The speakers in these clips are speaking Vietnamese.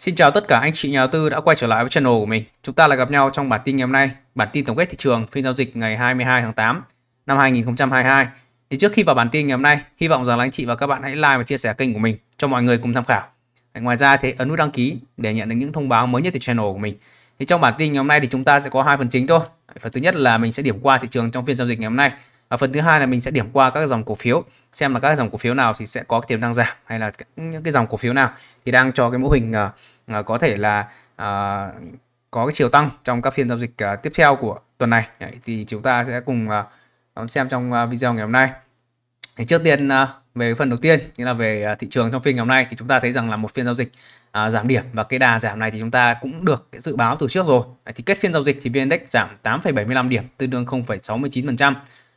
Xin chào tất cả anh chị nhà đầu tư đã quay trở lại với channel của mình. Chúng ta lại gặp nhau trong bản tin ngày hôm nay, bản tin tổng kết thị trường phiên giao dịch ngày 22 tháng 8 năm 2022. Thì trước khi vào bản tin ngày hôm nay, hy vọng rằng là anh chị và các bạn hãy like và chia sẻ kênh của mình cho mọi người cùng tham khảo. Ngoài ra thì ấn nút đăng ký để nhận được những thông báo mới nhất từ channel của mình. Thì trong bản tin ngày hôm nay thì chúng ta sẽ có hai phần chính thôi. Phần thứ nhất là mình sẽ điểm qua thị trường trong phiên giao dịch ngày hôm nay và phần thứ hai là mình sẽ điểm qua các dòng cổ phiếu xem là các dòng cổ phiếu nào thì sẽ có tiềm năng giảm hay là những cái dòng cổ phiếu nào thì đang cho cái mô hình uh, có thể là uh, có cái chiều tăng trong các phiên giao dịch uh, tiếp theo của tuần này Đấy, thì chúng ta sẽ cùng uh, xem trong uh, video ngày hôm nay thì trước tiên uh, về phần đầu tiên nghĩa là về uh, thị trường trong phiên ngày hôm nay thì chúng ta thấy rằng là một phiên giao dịch à, giảm điểm và cái đà giảm này thì chúng ta cũng được dự báo từ trước rồi. Đấy, thì kết phiên giao dịch thì VN Index giảm 8,75 điểm, tương đương 0,69%.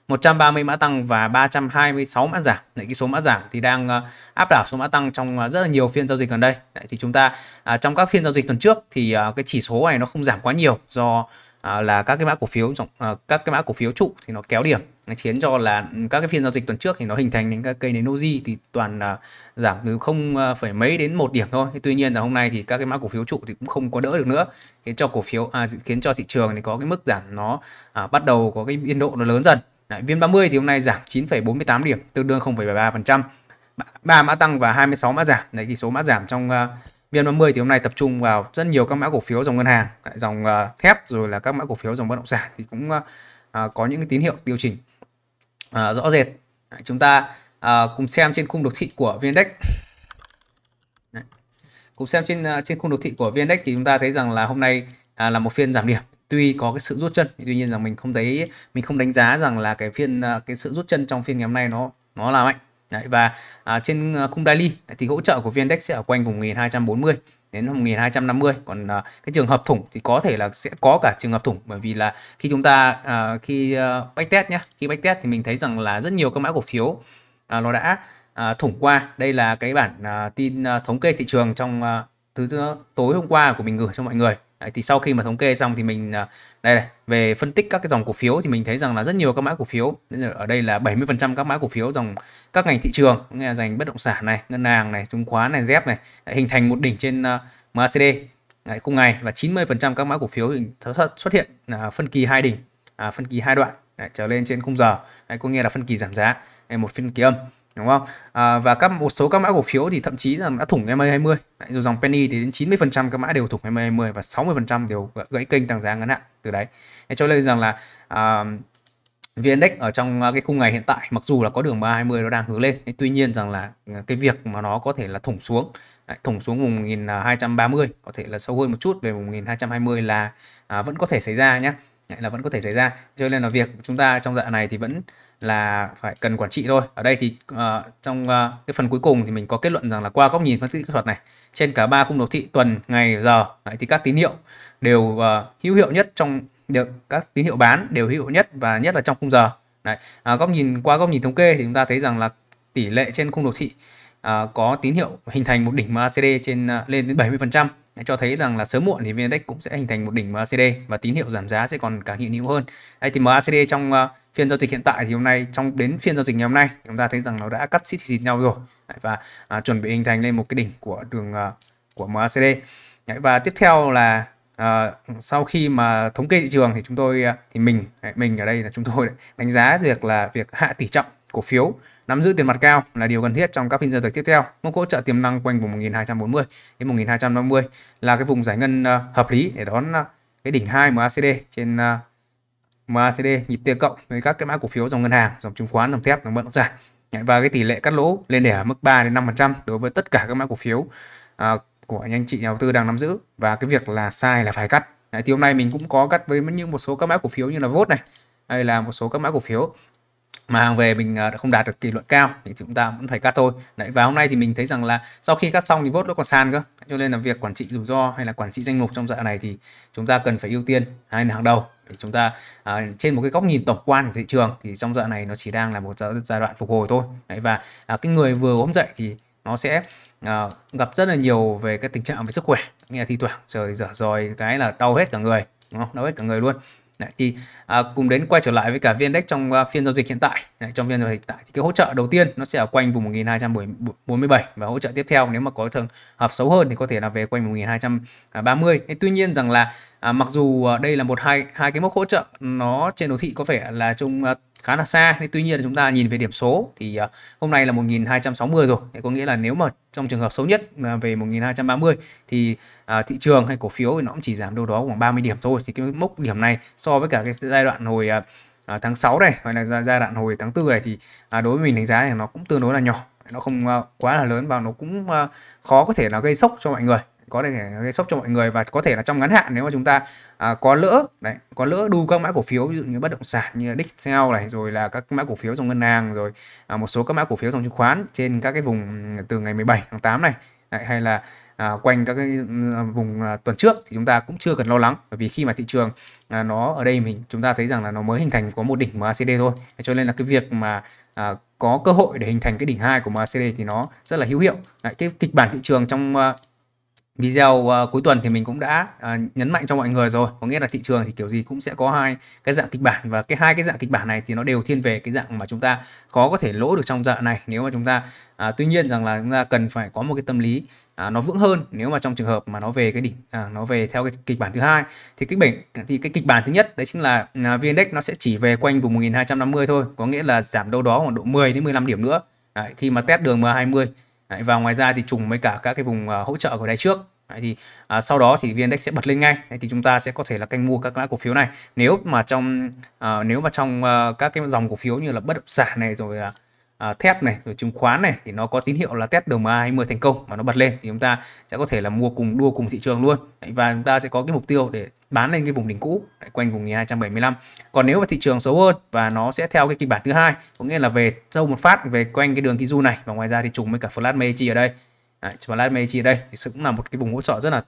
130 mã tăng và 326 mã giảm. Đấy, cái số mã giảm thì đang ờ, áp đảo số mã tăng trong ờ, rất là nhiều phiên giao dịch gần đây. Đấy, thì chúng ta à, trong các phiên giao dịch tuần trước thì à, cái chỉ số này nó không giảm quá nhiều do à, là các cái mã cổ phiếu à, các cái mã cổ phiếu trụ thì nó kéo điểm nó khiến cho là các cái phiên giao dịch tuần trước thì nó hình thành những cái cây nến noji thì toàn là giảm từ không phải mấy đến một điểm thôi tuy nhiên là hôm nay thì các cái mã cổ phiếu trụ thì cũng không có đỡ được nữa khiến cho cổ phiếu à, khiến cho thị trường thì có cái mức giảm nó à, bắt đầu có cái biên độ nó lớn dần Đấy, VN30 thì hôm nay giảm 9,48 điểm, tương đương 0,73%. 3 mã tăng và 26 mã giảm. Đấy thì số mã giảm trong uh, ờ, VN30 thì hôm nay tập trung vào rất nhiều các mã cổ phiếu dòng ngân hàng, dòng uh, thép rồi là các mã cổ phiếu dòng bất động sản thì cũng uh, uh, có những cái tín hiệu điều chỉnh uh, rõ rệt. Đấy, chúng ta uh, cùng xem trên khung đồ thị của vnindex, Cùng xem trên uh, trên khung đồ thị của vnindex thì chúng ta thấy rằng là hôm nay uh, là một phiên giảm điểm tuy có cái sự rút chân tuy nhiên là mình không thấy mình không đánh giá rằng là cái phiên à, cái sự rút chân trong phiên ngày hôm nay nó nó là mạnh Đấy, và à, trên à, khung daily thì hỗ trợ của vn index sẽ ở quanh vùng 1240 đến 1250 còn à, cái trường hợp thủng thì có thể là sẽ có cả trường hợp thủng bởi vì là khi chúng ta à, khi à, test nhé khi test thì mình thấy rằng là rất nhiều các mã cổ phiếu à, nó đã à, thủng qua đây là cái bản à, tin à, thống kê thị trường trong à, thứ tối hôm qua của mình gửi cho mọi người Đấy, thì sau khi mà thống kê xong thì mình à, đây này về phân tích các cái dòng cổ phiếu thì mình thấy rằng là rất nhiều các mã cổ phiếu ở đây là 70% các mã cổ phiếu dòng các ngành thị trường nghe dành bất động sản này ngân hàng này chứng khoán này dép này hình thành một đỉnh trên à, MACD Đấy, cùng ngày và 90% các mã cổ phiếu xuất hiện là phân kỳ hai đỉnh à, phân kỳ hai đoạn Đấy, trở lên trên khung giờ Đấy, có nghĩa là phân kỳ giảm giá Đấy, một phân kỳ âm đúng không à, và các một số các mã cổ phiếu thì thậm chí là đã thủng MA 20 Dù dòng penny thì đến 90 phần trăm các mã đều thủng MA 20 và 60 phần trăm đều gãy kênh tăng giá ngắn hạn từ đấy Thế cho nên rằng là à, VN-Index ở trong à, cái khung ngày hiện tại mặc dù là có đường 320 nó đang hướng lên tuy nhiên rằng là à, cái việc mà nó có thể là thủng xuống Đấy, thủng xuống vùng 1230 có thể là sâu hơn một chút về vùng 1220 là à, vẫn có thể xảy ra nhé Đấy, là vẫn có thể xảy ra cho nên là việc chúng ta trong đoạn dạ này thì vẫn là phải cần quản trị thôi ở đây thì uh, trong uh, cái phần cuối cùng thì mình có kết luận rằng là qua góc nhìn phân tích kỹ thuật này trên cả ba khung đồ thị tuần ngày giờ đấy, thì các tín hiệu đều uh, hữu hiệu nhất trong đều, các tín hiệu bán đều hữu hiệu nhất và nhất là trong khung giờ đấy à, góc nhìn qua góc nhìn thống kê thì chúng ta thấy rằng là tỷ lệ trên khung đồ thị à, có tín hiệu hình thành một đỉnh MACD trên à, lên đến 70% Đấy, cho thấy rằng là sớm muộn thì VN Index cũng sẽ hình thành một đỉnh MACD và tín hiệu giảm giá sẽ còn càng hiện hữu hơn. Đây thì MACD trong ờ, phiên giao dịch hiện tại thì hôm nay trong đến phiên giao dịch ngày hôm nay chúng ta thấy rằng nó đã cắt xít xịt nhau rồi và à, chuẩn bị hình thành lên một cái đỉnh của đường ờ, của MACD. và tiếp theo là à, sau khi mà thống kê thị trường thì chúng tôi thì mình mình ở đây là chúng tôi đánh giá việc là việc hạ tỷ trọng cổ phiếu Nắm giữ tiền mặt cao là điều cần thiết trong các phiên giao dịch tiếp theo. Mức hỗ trợ tiềm năng quanh vùng 1240 đến 1250 là cái vùng giải ngân ờ, hợp lý để đón ờ, cái đỉnh 2 MACD trên ờ, MACD nhịp tia cộng với các cái mã cổ phiếu dòng ngân hàng, dòng chứng khoán, dòng thép, dòng bất động sản. Dạ, và cái tỷ lệ cắt lỗ lên để ở mức 3 đến 5% đối với tất cả các mã cổ phiếu của anh chị nhà đầu tư đang nắm giữ và cái việc là sai là phải cắt thì hôm nay mình cũng có cắt với những một số các mã cổ phiếu như là vốt này hay là một số các mã cổ phiếu mà hàng về mình đã ờ, không đạt được kỳ luận cao thì chúng ta vẫn phải cắt thôi đấy và hôm nay thì mình thấy rằng là sau khi cắt xong thì vốt nó còn sàn cơ cho nên là việc quản trị rủi ro hay là quản trị danh mục trong dạng này thì chúng ta cần phải ưu tiên hai là hàng đầu để chúng ta à, trên một cái góc nhìn tổng quan của thị trường thì trong dạng này nó chỉ đang là một giai đoạn phục hồi thôi đấy và à, cái người vừa ốm dậy thì nó sẽ à, gặp rất là nhiều về cái tình trạng về sức khỏe nghe thi thoảng trời dở dòi cái là đau hết cả người đúng không? đau hết cả người luôn Đấy, thì à, cùng đến quay trở lại với cả VN-Index trong uh, phiên giao dịch hiện tại Đấy, trong phiên giao dịch hiện tại thì cái hỗ trợ đầu tiên nó sẽ ở quanh vùng 1247 và hỗ trợ tiếp theo nếu mà có trường hợp xấu hơn thì có thể là về quanh 1230 Thế tuy nhiên rằng là à, mặc dù à, đây là một hai hai cái mốc hỗ trợ nó trên đồ thị có vẻ là trông à, khá là xa nhưng tuy nhiên chúng ta nhìn về điểm số thì à, hôm nay là 1260 rồi có nghĩa là nếu mà trong trường hợp xấu nhất về 1230 thì thị trường hay cổ phiếu thì nó cũng chỉ giảm đâu đó khoảng 30 điểm thôi thì cái mốc điểm này so với cả cái giai đoạn hồi tháng 6 này hoặc là giai đoạn hồi tháng 4 này thì đối với mình đánh giá thì nó cũng tương đối là nhỏ nó không quá là lớn và nó cũng khó có thể là gây sốc cho mọi người có thể gây sốc cho mọi người và có thể là trong ngắn hạn nếu mà chúng ta à, có lỡ đấy có lỡ đu các mã cổ phiếu ví dụ như bất động sản như Dexcel này rồi là các mã cổ phiếu trong ngân hàng rồi à, một số các mã cổ phiếu trong chứng khoán trên các cái vùng ừ, từ ngày 17 tháng 8 này đấy, hay là à, quanh các cái ừ, vùng à, tuần trước thì chúng ta cũng chưa cần lo lắng bởi vì khi mà thị trường à, nó ở đây mình chúng ta thấy rằng là nó mới hình thành có một đỉnh MACD thôi cho nên là cái việc mà à, có cơ hội để hình thành cái đỉnh hai của MACD thì nó rất là hữu hiệu Đấy, cái kịch bản thị trường trong à, video uh, cuối tuần thì mình cũng đã uh, nhấn mạnh cho mọi người rồi có nghĩa là thị trường thì kiểu gì cũng sẽ có hai cái dạng kịch bản và cái hai cái dạng kịch bản này thì nó đều thiên về cái dạng mà chúng ta khó có thể lỗ được trong dạng này nếu mà chúng ta uh, tuy nhiên rằng là chúng ta cần phải có một cái tâm lý uh, nó vững hơn nếu mà trong trường hợp mà nó về cái đỉnh uh, nó về theo cái kịch bản thứ hai thì kịch bản thì cái kịch bản thứ nhất đấy chính là à, uh, vn nó sẽ chỉ về quanh vùng 1250 thôi có nghĩa là giảm đâu đó khoảng độ 10 đến 15 điểm nữa đấy, khi mà test đường MA20 Đấy, và ngoài ra thì trùng với cả các cái vùng uh, hỗ trợ của đáy trước Đấy, thì à, sau đó thì VN-Index sẽ bật lên ngay Đấy, thì chúng ta sẽ có thể là canh mua các mã cổ phiếu này nếu mà trong à, nếu mà trong à, các cái dòng cổ phiếu như là bất động sản này rồi à, À, thép này rồi chứng khoán này thì nó có tín hiệu là test đầu MA 20 thành công mà nó bật lên thì chúng ta sẽ có thể là mua cùng đua cùng thị trường luôn và chúng ta sẽ có cái mục tiêu để bán lên cái vùng đỉnh cũ quanh vùng 1.275. còn nếu mà thị trường xấu hơn và nó sẽ theo cái kịch bản thứ hai có nghĩa là về sâu một phát về quanh cái đường du này và ngoài ra thì trùng với cả flat Meiji ở đây đấy, flat Meiji ở đây thì cũng là một cái vùng hỗ trợ rất là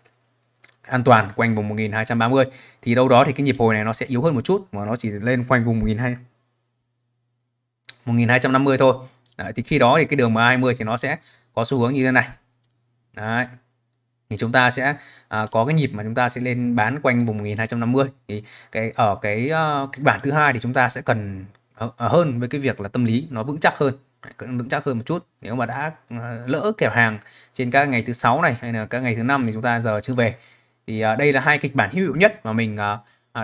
an toàn quanh vùng 1230 thì đâu đó thì cái nhịp hồi này nó sẽ yếu hơn một chút mà nó chỉ lên quanh vùng 1200 1250 thôi Đấy, thì khi đó thì cái đường MA20 thì nó sẽ có xu hướng như thế này Đấy. thì chúng ta sẽ à, có cái nhịp mà chúng ta sẽ lên bán quanh vùng 1250 thì cái ở cái uh, kịch bản thứ hai thì chúng ta sẽ cần ờ, ờ, hơn với cái việc là tâm lý nó vững chắc hơn vững chắc hơn một chút nếu mà đã lỡ kẹp hàng trên các ngày thứ sáu này hay là các ngày thứ năm thì chúng ta giờ chưa về thì đây là hai kịch bản hữu hiệu nhất mà mình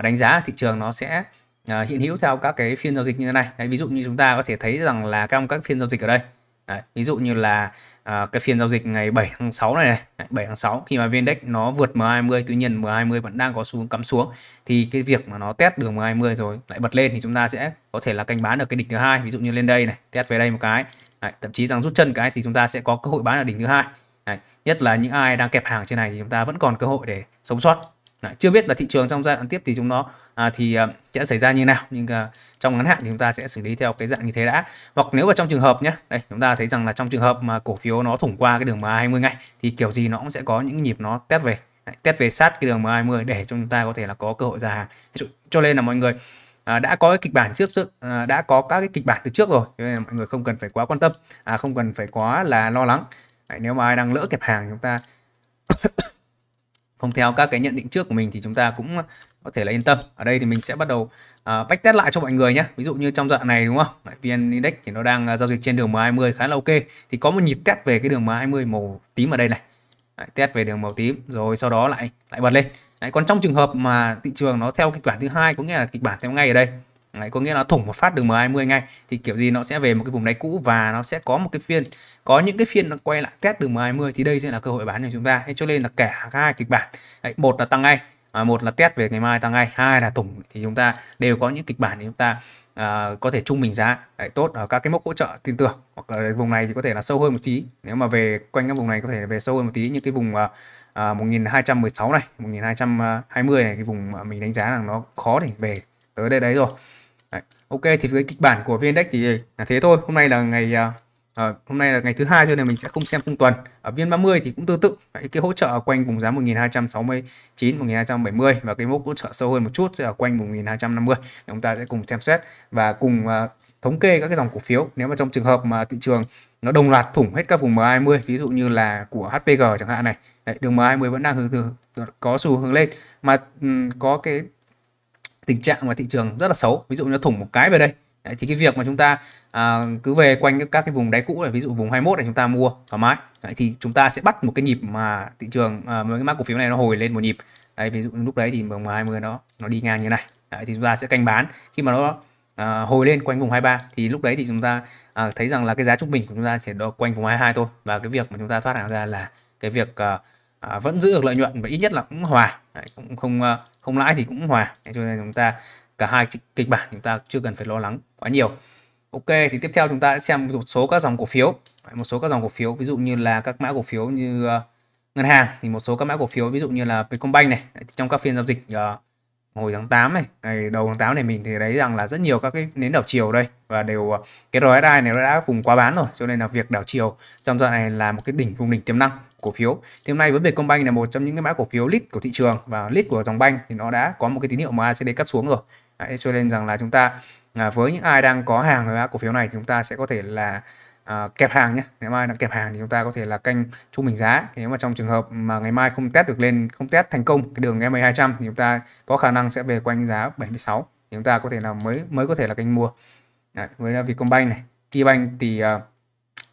đánh giá thị trường nó sẽ Ờ, hiện hữu theo các cái phiên giao dịch như thế này đấy, ví dụ như chúng ta có thể thấy rằng là trong các phiên giao dịch ở đây đấy, ví dụ như là à, cái phiên giao dịch ngày 7 tháng 6 này, này đấy, 7 tháng 6 khi mà VN Index nó vượt M20 tuy nhiên M20 vẫn đang có xu hướng cắm xuống thì cái việc mà nó test đường M20 rồi lại bật lên thì chúng ta sẽ có thể là canh bán được cái đỉnh thứ hai ví dụ như lên đây này test về đây một cái đấy, thậm chí rằng rút chân cái thì chúng ta sẽ có cơ hội bán ở đỉnh thứ hai Đấy. Nhất là những ai đang kẹp hàng trên này thì chúng ta vẫn còn cơ hội để sống sót Đấy, chưa biết là thị trường trong giai đoạn tiếp thì chúng nó à, thì à, sẽ xảy ra như nào nhưng à, trong ngắn hạn thì chúng ta sẽ xử lý theo cái dạng như thế đã hoặc nếu mà trong trường hợp nhé đây chúng ta thấy rằng là trong trường hợp mà cổ phiếu nó thủng qua cái đường MA 20 ngay thì kiểu gì nó cũng sẽ có những nhịp nó test về Đấy, test về sát cái đường MA 20 để chúng ta có thể là có cơ hội ra hàng cho nên là mọi người à, đã có cái kịch bản trước trước à, đã có các cái kịch bản từ trước rồi cho nên mọi người không cần phải quá quan tâm à, không cần phải quá là lo lắng Đấy, nếu mà ai đang lỡ kẹp hàng chúng ta không theo các cái nhận định trước của mình thì chúng ta cũng ờ, có thể là yên tâm ở đây thì mình sẽ bắt đầu uh, bách test lại cho mọi người nhé ví dụ như trong đoạn này đúng không vn index thì nó đang ờ, giao dịch trên đường m20 khá là ok thì có một nhịp test về cái đường m20 màu tím ở đây này Đấy, test về đường màu tím rồi sau đó lại lại bật lên Đấy, còn trong trường hợp mà thị trường nó theo kịch bản thứ hai có nghĩa là kịch bản theo ngay ở đây Đấy, có nghĩa là thủng một phát đường M20 ngay thì kiểu gì nó sẽ về một cái vùng đáy cũ và nó sẽ có một cái phiên có những cái phiên nó quay lại test đường M20 thì đây sẽ là cơ hội bán cho chúng ta thế cho nên là cả hai kịch bản Đấy, một là tăng ngay à, một là test về ngày mai tăng ngay hai là thủng thì chúng ta đều có những kịch bản để chúng ta à, có thể trung bình giá Đấy, tốt ở các cái mốc hỗ trợ tin tưởng hoặc ở vùng này thì có thể là sâu hơn một tí nếu mà về quanh cái vùng này có thể về sâu hơn một tí những cái vùng à, 1216 à, này 1220 này cái vùng mình đánh giá là nó khó để về tới đây đấy rồi ok thì cái kịch bản của vn index thì là thế thôi hôm nay là ngày À, hôm nay là ngày thứ hai cho nên mình sẽ không xem khung tuần ở viên 30 thì cũng tương tự Đấy, cái hỗ trợ ở quanh vùng giá 1269 1270 và cái mốc hỗ trợ sâu hơn một chút sẽ ở quanh vùng 1250 chúng ta sẽ cùng xem xét và cùng uh, thống kê các cái dòng cổ phiếu nếu mà trong trường hợp mà thị trường nó đồng loạt thủng hết các vùng M20 ví dụ như là của HPG chẳng hạn này Đấy, đường M20 vẫn đang hướng từ có xu hướng lên mà um, có cái tình trạng mà thị trường rất là xấu ví dụ như thủng một cái về đây Đấy, thì cái việc mà chúng ta à, cứ về quanh các cái vùng đáy cũ này ví dụ vùng 21 này chúng ta mua thoải mái Đấy, thì chúng ta sẽ bắt một cái nhịp mà thị trường à, cái mã cổ phiếu này nó hồi lên một nhịp Đấy, ví dụ lúc đấy thì vùng 20 nó nó đi ngang như này Đấy, thì chúng ta sẽ canh bán khi mà nó à, hồi lên quanh vùng 23 thì lúc đấy thì chúng ta à, thấy rằng là cái giá trung bình của chúng ta chỉ đó quanh vùng 22 thôi và cái việc mà chúng ta thoát hàng ra là cái việc à, à, vẫn giữ được lợi nhuận và ít nhất là cũng hòa đấy, cũng không ờ, không lãi thì cũng hòa đấy, cho nên chúng ta cả hai kịch bản chúng ta chưa cần phải lo lắng quá nhiều ok thì tiếp theo chúng ta sẽ xem một số các dòng cổ phiếu đấy, một số các dòng cổ phiếu ví dụ như là các mã cổ phiếu như uh, ngân hàng thì một số các mã cổ phiếu ví dụ như là Vietcombank này đấy, trong các phiên giao dịch uh, hồi tháng 8 này ngày đầu tháng 8 này mình thì thấy rằng là rất nhiều các cái nến đảo chiều đây và đều ờ, cái RSI này nó đã vùng quá bán rồi cho nên là việc đảo chiều trong giai đoạn này là một cái đỉnh vùng đỉnh tiềm năng cổ phiếu thì hôm nay với Vietcombank là một trong những cái mã cổ phiếu lít của thị trường và lít của dòng banh thì nó đã có một cái tín hiệu mà MACD cắt xuống rồi Đấy, cho nên rằng là chúng ta à, với những ai đang có hàng với mã cổ phiếu này thì chúng ta sẽ có thể là à, kẹp hàng nhé ngày mai đang kẹp hàng thì chúng ta có thể là canh trung bình giá nếu mà trong trường hợp mà ngày mai không test được lên không test thành công cái đường MA 200 thì chúng ta có khả năng sẽ về quanh giá 76 thì chúng ta có thể là mới mới có thể là canh mua Đấy, với là Vietcombank này KeyBank thì uh,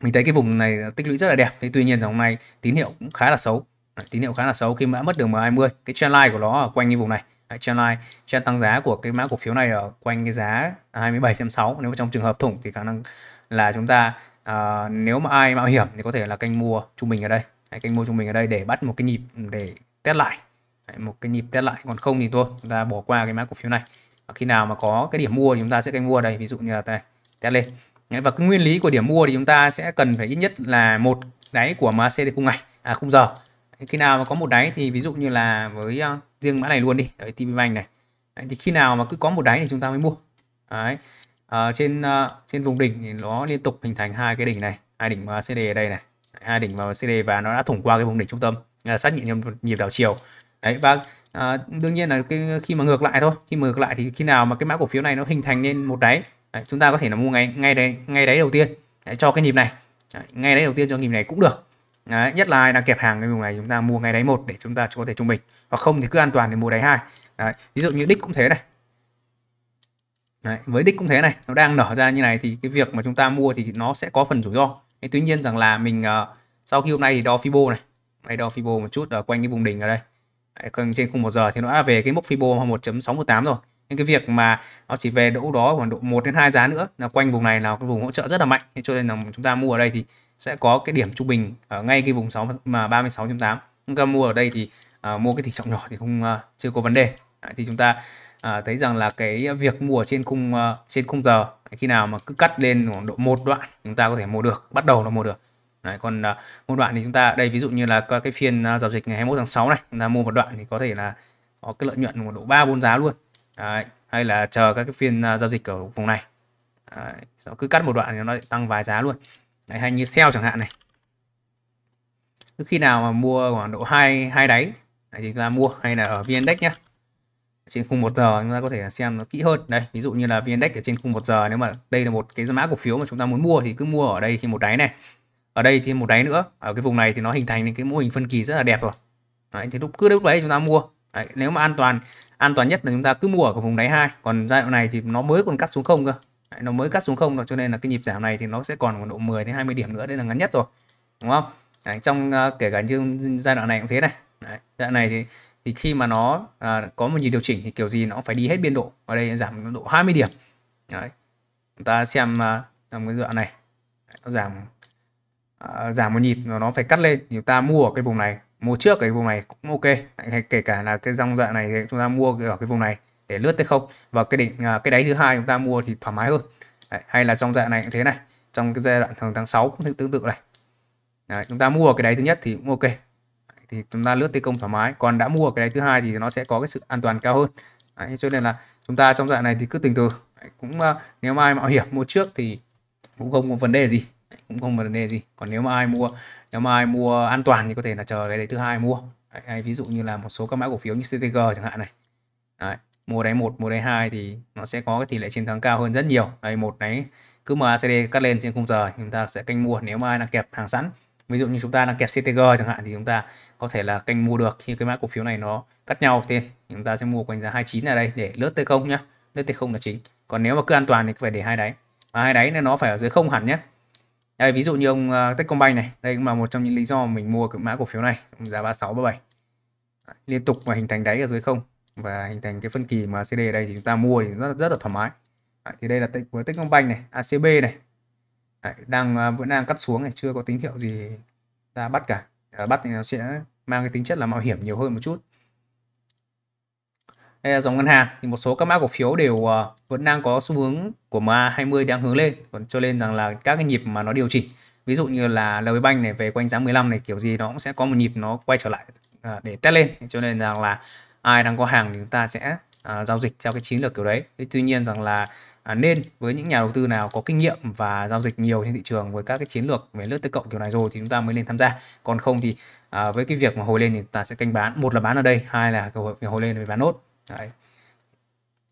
mình thấy cái vùng này tích lũy rất là đẹp thế tuy nhiên dòng này tín hiệu cũng khá là xấu Đấy, tín hiệu khá là xấu khi mã mất đường M20 cái trendline của nó ở quanh cái vùng này Đấy, trendline trend tăng giá của cái mã cổ phiếu này ở quanh cái giá 27.6 nếu mà trong trường hợp thủng thì khả năng là chúng ta uh, nếu mà ai mạo hiểm thì có thể là kênh mua trung bình ở đây Đấy, kênh mua trung bình ở đây để bắt một cái nhịp để test lại Đấy, một cái nhịp test lại còn không thì thôi chúng ta bỏ qua cái mã cổ phiếu này khi nào mà có cái điểm mua thì chúng ta sẽ canh mua đây ví dụ như là đây test lên và cái nguyên lý của điểm mua thì chúng ta sẽ cần phải ít nhất là một đáy của MAC thì khung ngày à khung giờ khi nào mà có một đáy thì ví dụ như là với uh, riêng mã này luôn đi ở đấy TPBank này đấy, thì khi nào mà cứ có một đáy thì chúng ta mới mua đấy à, trên uh, trên vùng đỉnh thì nó liên tục hình thành hai cái đỉnh này hai đỉnh MACD ở đây này hai đỉnh MACD và nó đã thủng qua cái vùng đỉnh trung tâm là xác nhận nhịp đảo chiều đấy và à, đương nhiên là cái khi mà ngược lại thôi khi mà ngược lại thì khi nào mà cái mã cổ phiếu này nó hình thành nên một đáy đấy, chúng ta có thể là mua ngay ngay đấy ngay đấy đầu tiên đấy, cho cái nhịp này đấy, ngay đấy đầu tiên cho nhịp này cũng được đấy, nhất là ai đang kẹp hàng cái vùng này chúng ta mua ngay đáy một để chúng ta có thể trung bình hoặc không thì cứ an toàn để mua đáy hai đấy, ví dụ như đích cũng thế này Đấy, với đích cũng thế này nó đang nở ra như này thì cái việc mà chúng ta mua thì nó sẽ có phần rủi ro tuy nhiên rằng là mình uh, sau khi hôm nay thì đo fibo này đo fibo một chút ở quanh cái vùng đỉnh ở đây trên khung một giờ thì nó đã về cái mốc Fibo 1.68 rồi nhưng cái việc mà nó chỉ về độ đó khoảng độ 1 đến 2 giá nữa là quanh vùng này là cái vùng hỗ trợ rất là mạnh cho nên là chúng ta mua ở đây thì sẽ có cái điểm trung bình ở ngay cái vùng 6 mà 36.8 chúng ta mua ở đây thì uh, mua cái thị trọng nhỏ thì không uh, chưa có vấn đề dạ, thì chúng ta uh, thấy rằng là cái việc mua trên khung uh, trên khung giờ khi nào mà cứ cắt lên khoảng độ một đoạn chúng ta có thể mua được bắt đầu là mua được Đấy, còn à, một đoạn thì chúng ta đây ví dụ như là cái phiên à, giao dịch ngày 21 tháng 6 này chúng ta mua một đoạn thì có thể là có cái lợi nhuận một độ 3 bốn giá luôn Đấy, hay là chờ các cái phiên à, giao dịch ở vùng này Đấy, sau cứ cắt một đoạn thì nó tăng vài giá luôn Đấy, hay như sell chẳng hạn này cứ khi nào mà mua khoảng độ hai hai đáy thì chúng ta mua hay là ở vn index nhé trên khung 1 giờ chúng ta có thể xem nó kỹ hơn đây ví dụ như là vn index ở trên khung 1 giờ nếu mà đây là một cái mã cổ phiếu mà chúng ta muốn mua thì cứ mua ở đây khi một đáy này ở đây thêm một đáy nữa ở cái vùng này thì nó hình thành nên cái mô hình phân kỳ rất là đẹp rồi đấy, thì lúc cứ lúc đấy chúng ta mua đấy, nếu mà an toàn an toàn nhất là chúng ta cứ mua ở cái vùng đáy hai còn giai đoạn này thì nó mới còn cắt xuống không cơ đấy, nó mới cắt xuống không rồi cho nên là cái nhịp giảm này thì nó sẽ còn khoảng độ 10 đến 20 điểm nữa đây là ngắn nhất rồi đúng không đấy, trong uh, kể cả như giai đoạn này cũng thế này đấy, giai đoạn này thì thì khi mà nó uh, có một nhịp điều chỉnh thì kiểu gì nó phải đi hết biên độ ở đây giảm độ 20 điểm đấy chúng ta xem uh, trong cái đoạn này đấy, nó giảm Ờ, giảm một nhịp nó phải cắt lên thì chúng ta mua ở cái vùng này mua trước cái vùng này cũng ok hay kể cả là cái dòng dạng này chúng ta mua ở cái vùng này để lướt tới không và cái đỉnh à, cái đáy thứ hai chúng ta mua thì thoải mái hơn Đấy, hay là trong dạng này cũng thế này trong cái giai đoạn thường tháng 6 cũng tương tự này Đấy, chúng ta mua ở cái đáy thứ nhất thì cũng ok Đấy, thì chúng ta lướt tới công thoải mái còn đã mua ở cái đáy thứ hai thì nó sẽ có cái sự an toàn cao hơn Đấy, cho nên là chúng ta trong dạng này thì cứ tình từ Đấy, cũng uh, nếu ai mạo hiểm mua trước thì cũng không có vấn đề gì cũng không vấn đề gì còn nếu mà ai mua nếu mà ai mua an toàn thì có thể là chờ cái đấy thứ hai mua đấy, hay ví dụ như là một số các mã cổ phiếu như CTG chẳng hạn này đấy, mua đáy một mua đáy hai thì nó sẽ có cái tỷ lệ chiến thắng cao hơn rất nhiều đây một đấy cứ mà MACD cắt lên trên khung giờ chúng ta sẽ canh mua nếu mà ai đang kẹp hàng sẵn ví dụ như chúng ta đang kẹp CTG chẳng hạn thì chúng ta có thể là canh mua được khi cái mã cổ phiếu này nó cắt nhau tên chúng ta sẽ mua quanh giá 29 ở đây để lướt tới không nhá lướt tới không là chính còn nếu mà cứ an toàn thì phải để hai đáy và hai đáy nó phải ở dưới không hẳn nhé đây, ví dụ như ông uh, Techcombank này, đây cũng là một trong những lý do mình mua cái mã cổ phiếu này, giá 36 37. Đấy, liên tục mà hình thành đáy ở dưới không và hình thành cái phân kỳ mà CD ở đây thì chúng ta mua thì rất là, rất là thoải mái. Đấy, thì đây là với Techcombank này, ACB này. Đấy, đang à, vẫn đang cắt xuống này, chưa có tín hiệu gì ta bắt cả. Ờ, bắt thì nó sẽ mang cái tính chất là mạo hiểm nhiều hơn một chút đây là dòng ngân hàng thì một số các mã cổ phiếu đều ờ, vẫn đang có xu hướng của MA20 đang hướng lên còn cho nên rằng là các cái nhịp mà nó điều chỉnh ví dụ như là LB Bank này về quanh giá 15 này kiểu gì nó cũng sẽ có một nhịp nó quay trở lại ờ, để test lên cho nên rằng là ai đang có hàng thì chúng ta sẽ ờ, giao dịch theo cái chiến lược kiểu đấy tuy nhiên rằng là à, nên với những nhà đầu tư nào có kinh nghiệm và giao dịch nhiều trên thị trường với các cái chiến lược về lướt tới cộng kiểu này rồi thì chúng ta mới lên tham gia còn không thì à, với cái việc mà hồi lên thì ta sẽ canh bán một là bán ở đây hai là hồi, hồi lên thì bán nốt Đấy.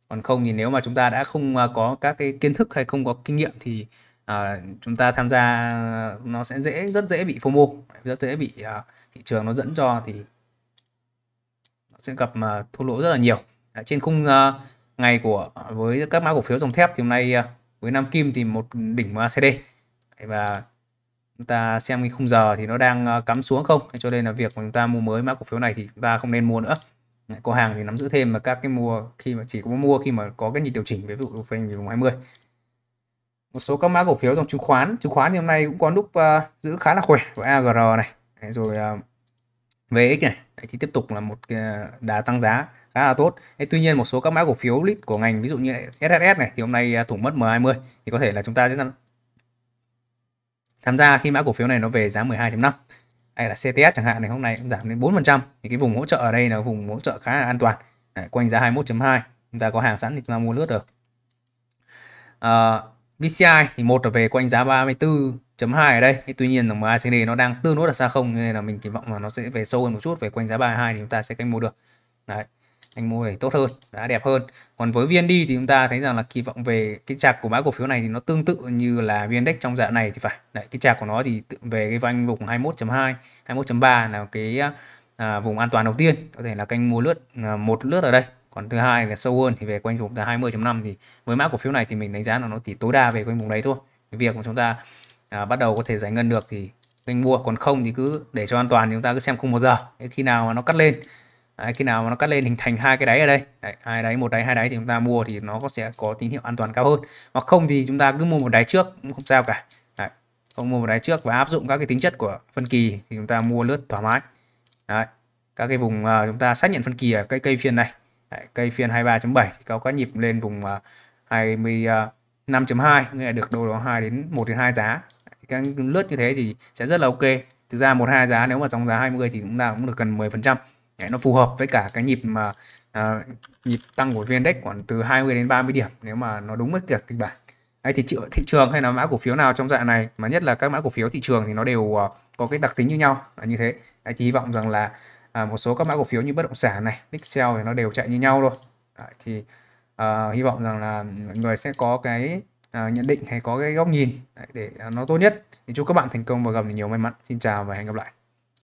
Còn không thì nếu mà chúng ta đã không à, có các cái kiến thức hay không có kinh nghiệm thì à, chúng ta tham gia à, nó sẽ dễ rất dễ bị FOMO, rất dễ bị à, thị trường nó dẫn cho thì nó sẽ gặp mà thua lỗ rất là nhiều. À, trên khung à, ngày của à, với các mã cổ phiếu dòng thép thì hôm nay à, với Nam Kim thì một đỉnh MACD và chúng ta xem cái khung giờ thì nó đang cắm xuống không cho nên là việc mà chúng ta mua mới mã cổ phiếu này thì chúng ta không nên mua nữa có hàng thì nắm giữ thêm mà các cái mua khi mà chỉ có mua khi mà có cái nhịp điều chỉnh ví dụ phanh vùng 20. Một số các mã cổ phiếu dòng chứng khoán, chứng khoán thì hôm nay cũng có lúc uh, giữ khá là khỏe của AGR này, Đấy, rồi uh, à, VX này Đấy, thì tiếp tục là một à, đà tăng giá khá là tốt. Thế tuy nhiên một số các mã cổ phiếu lít của ngành ví dụ như SSS này thì hôm nay thủng mất M20 thì có thể là chúng ta sẽ tham gia khi mã cổ phiếu này nó về giá 12.5 hay là CTS chẳng hạn này hôm nay cũng giảm đến 4% thì cái vùng hỗ trợ ở đây là vùng hỗ trợ khá là an toàn Đấy, quanh giá 21.2 chúng ta có hàng sẵn thì chúng ta mua lướt được à, ờ, VCI thì một là về quanh giá 34.2 ở đây thì tuy nhiên là MACD nó đang tương đối là xa không nên là mình kỳ vọng là nó sẽ về sâu hơn một chút về quanh giá 32 thì chúng ta sẽ canh mua được Đấy anh mô hình tốt hơn đã đẹp hơn còn với VND thì chúng ta thấy rằng là kỳ vọng về cái chạc của mã cổ phiếu này thì nó tương tự như là VNDAX trong dạng này thì phải Đấy, cái chạc của nó thì về cái vanh vùng 21.2 21.3 là cái à, vùng an toàn đầu tiên có thể là canh mua lướt à, một lướt ở đây còn thứ hai là sâu hơn thì về quanh vùng từ 20.5 thì với mã cổ phiếu này thì mình đánh giá là nó chỉ tối đa về quanh vùng đấy thôi cái việc mà chúng ta à, bắt đầu có thể giải ngân được thì kênh mua còn không thì cứ để cho an toàn thì chúng ta cứ xem khung một giờ khi nào mà nó cắt lên đấy, khi nào mà nó cắt lên hình thành hai cái đáy ở đây đấy, hai đáy một đáy hai đáy thì chúng ta mua thì nó có sẽ có tín hiệu an toàn cao hơn hoặc không thì chúng ta cứ mua một đáy trước cũng không sao cả đấy, không mua một đáy trước và áp dụng các cái tính chất của phân kỳ thì chúng ta mua lướt thoải mái đấy, các cái vùng uh, chúng ta xác nhận phân kỳ ở cái cây phiên này đấy, cây phiên 23.7 thì có các nhịp lên vùng uh, 20 uh, 5.2 nghĩa là được đâu đó 2 đến 1 đến 2 giá các lướt như thế thì sẽ rất là ok thực ra một hai giá nếu mà trong giá 20 thì chúng ta cũng được gần 10 phần trăm Đấy, nó phù hợp với cả cái nhịp mà à, nhịp tăng của vn index khoảng từ 20 đến 30 điểm nếu mà nó đúng với cả kịch bản hay thì thị trường hay là mã cổ phiếu nào trong dạng này mà nhất là các mã cổ phiếu thị trường thì nó đều uh, có cái đặc tính như nhau là như thế Đấy, thì hy vọng rằng là à, một số các mã cổ phiếu như bất động sản này Excel thì nó đều chạy như nhau thôi thì uh, hy vọng rằng là mọi người sẽ có cái uh, nhận định hay có cái góc nhìn để nó tốt nhất thì chúc các bạn thành công và gặp nhiều may mắn xin chào và hẹn gặp lại